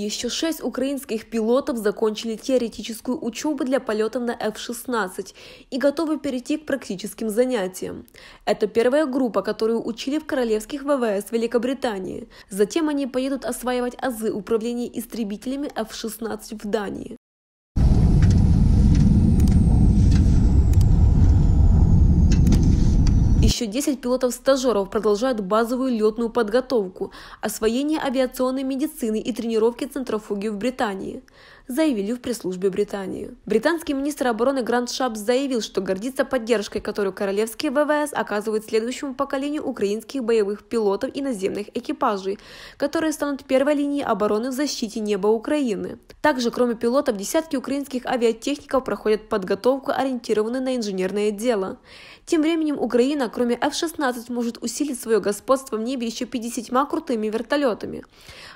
Еще шесть украинских пилотов закончили теоретическую учебу для полета на F-16 и готовы перейти к практическим занятиям. Это первая группа, которую учили в королевских ВВС Великобритании. Затем они поедут осваивать азы управления истребителями F-16 в Дании. Еще 10 пилотов-стажеров продолжают базовую летную подготовку, освоение авиационной медицины и тренировки центрофуги в Британии заявили в пресс-службе Британии. Британский министр обороны Грант Шапс заявил, что гордится поддержкой, которую королевские ВВС оказывают следующему поколению украинских боевых пилотов и наземных экипажей, которые станут первой линией обороны в защите неба Украины. Также, кроме пилотов, десятки украинских авиатехников проходят подготовку, ориентированную на инженерное дело. Тем временем Украина, кроме кроме F-16 может усилить свое господство в небе еще 50 крутыми вертолетами.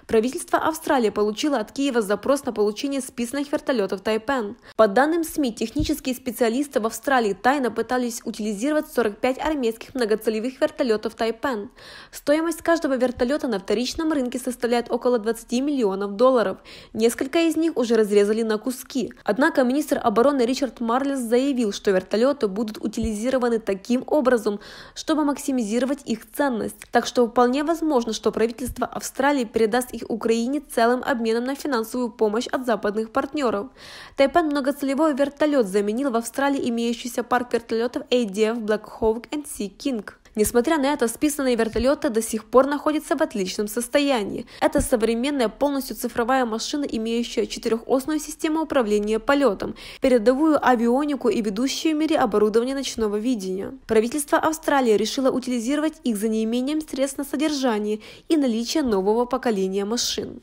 Правительство Австралии получило от Киева запрос на получение списанных вертолетов Тайпен. По данным СМИ, технические специалисты в Австралии тайно пытались утилизировать 45 армейских многоцелевых вертолетов Тайпен. Стоимость каждого вертолета на вторичном рынке составляет около 20 миллионов долларов. Несколько из них уже разрезали на куски. Однако министр обороны Ричард Марлес заявил, что вертолеты будут утилизированы таким образом, чтобы максимизировать их ценность. Так что вполне возможно, что правительство Австралии передаст их Украине целым обменом на финансовую помощь от западных партнеров. Тайпан многоцелевой вертолет заменил в Австралии имеющийся парк вертолетов ADF Black Hawk and Sea King. Несмотря на это, списанные вертолеты до сих пор находятся в отличном состоянии. Это современная полностью цифровая машина, имеющая четырехосную систему управления полетом, передовую авионику и ведущую в мире оборудование ночного видения. Правительство Австралии решило утилизировать их за неимением средств на содержание и наличие нового поколения машин.